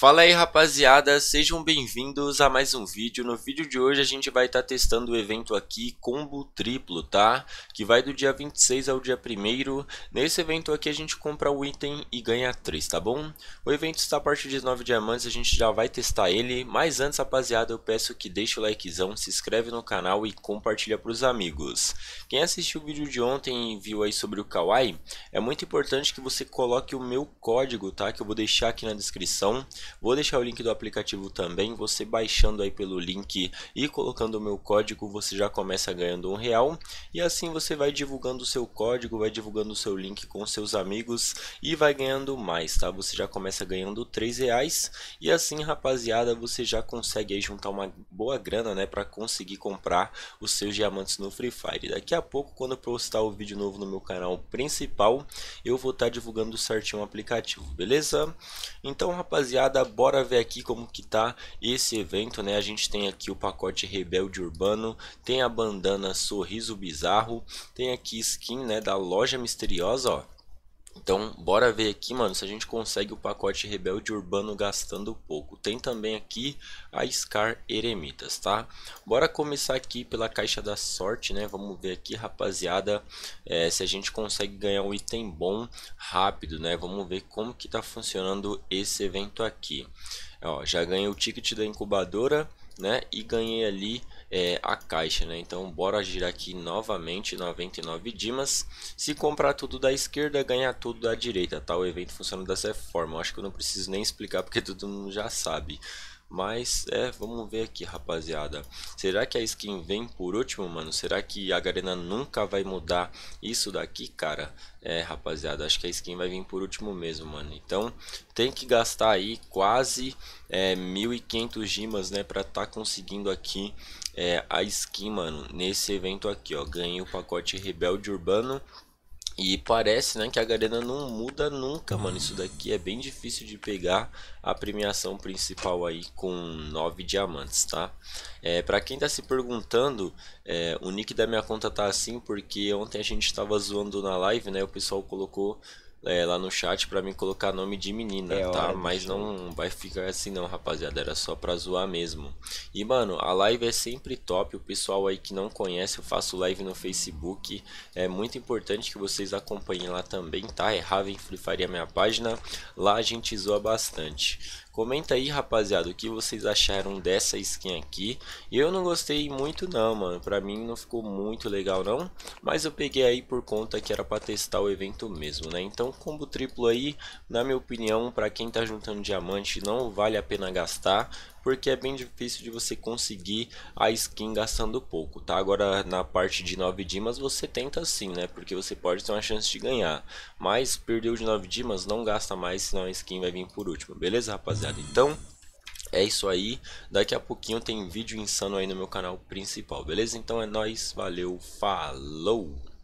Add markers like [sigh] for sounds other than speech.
Fala aí rapaziada, sejam bem-vindos a mais um vídeo. No vídeo de hoje a gente vai estar tá testando o evento aqui Combo Triplo, tá? Que vai do dia 26 ao dia 1 Nesse evento aqui a gente compra o item e ganha 3, tá bom? O evento está a partir de 9 diamantes, a gente já vai testar ele. Mas antes rapaziada, eu peço que deixe o likezão, se inscreve no canal e compartilha para os amigos. Quem assistiu o vídeo de ontem e viu aí sobre o Kawaii, é muito importante que você coloque o meu código, tá? Que eu vou deixar aqui na descrição. Vou deixar o link do aplicativo também, você baixando aí pelo link e colocando o meu código, você já começa ganhando um real. E assim você vai divulgando o seu código, vai divulgando o seu link com seus amigos e vai ganhando mais, tá? Você já começa ganhando três reais e assim, rapaziada, você já consegue aí juntar uma boa grana, né, para conseguir comprar os seus diamantes no Free Fire. Daqui a pouco, quando eu postar o vídeo novo no meu canal principal, eu vou estar tá divulgando certinho o aplicativo, beleza? Então, rapaziada, bora ver aqui como que tá esse evento, né? A gente tem aqui o pacote Rebelde Urbano, tem a bandana Sorriso Bizarro, tem aqui skin, né, da Loja Misteriosa, ó. Então, bora ver aqui, mano, se a gente consegue o pacote Rebelde Urbano gastando pouco. Tem também aqui a Scar Eremitas, tá? Bora começar aqui pela Caixa da Sorte, né? Vamos ver aqui, rapaziada, é, se a gente consegue ganhar um item bom rápido, né? Vamos ver como que tá funcionando esse evento aqui. Ó, já ganhei o ticket da incubadora, né? E ganhei ali é, a caixa, né? Então bora girar aqui novamente 99 dimas. Se comprar tudo da esquerda, ganhar tudo da direita, tá? O evento funciona dessa forma. Eu acho que eu não preciso nem explicar porque [laughs] todo mundo já sabe. Mas é, vamos ver aqui, rapaziada. Será que a skin vem por último, mano? Será que a Garena nunca vai mudar isso daqui, cara? É, rapaziada, acho que a skin vai vir por último mesmo, mano. Então, tem que gastar aí quase é, 1.500 gemas, né? Pra tá conseguindo aqui é, a skin, mano, nesse evento aqui, ó. Ganhei o pacote Rebelde Urbano e parece, né, que a Garena não muda nunca, mano. Isso daqui é bem difícil de pegar a premiação principal aí com 9 diamantes, tá? É, para quem tá se perguntando, é, o nick da minha conta tá assim porque ontem a gente tava zoando na live, né? O pessoal colocou é, lá no chat para mim colocar nome de menina, é tá? Mas não vai ficar assim não, rapaziada. Era só pra zoar mesmo. E, mano, a live é sempre top. O pessoal aí que não conhece, eu faço live no Facebook. É muito importante que vocês acompanhem lá também, tá? É Raven Free Fire a minha página. Lá a gente zoa bastante. Comenta aí, rapaziada, o que vocês acharam dessa skin aqui. Eu não gostei muito não, mano. Pra mim não ficou muito legal não. Mas eu peguei aí por conta que era pra testar o evento mesmo, né? Então combo triplo aí, na minha opinião, pra quem tá juntando diamante não vale a pena gastar porque é bem difícil de você conseguir a skin gastando pouco, tá? Agora na parte de 9 dimas você tenta sim, né? Porque você pode ter uma chance de ganhar, mas perdeu de 9 dimas, não gasta mais, senão a skin vai vir por último, beleza rapaziada? Então... É isso aí, daqui a pouquinho tem vídeo insano aí no meu canal principal, beleza? Então é nóis, valeu, falou!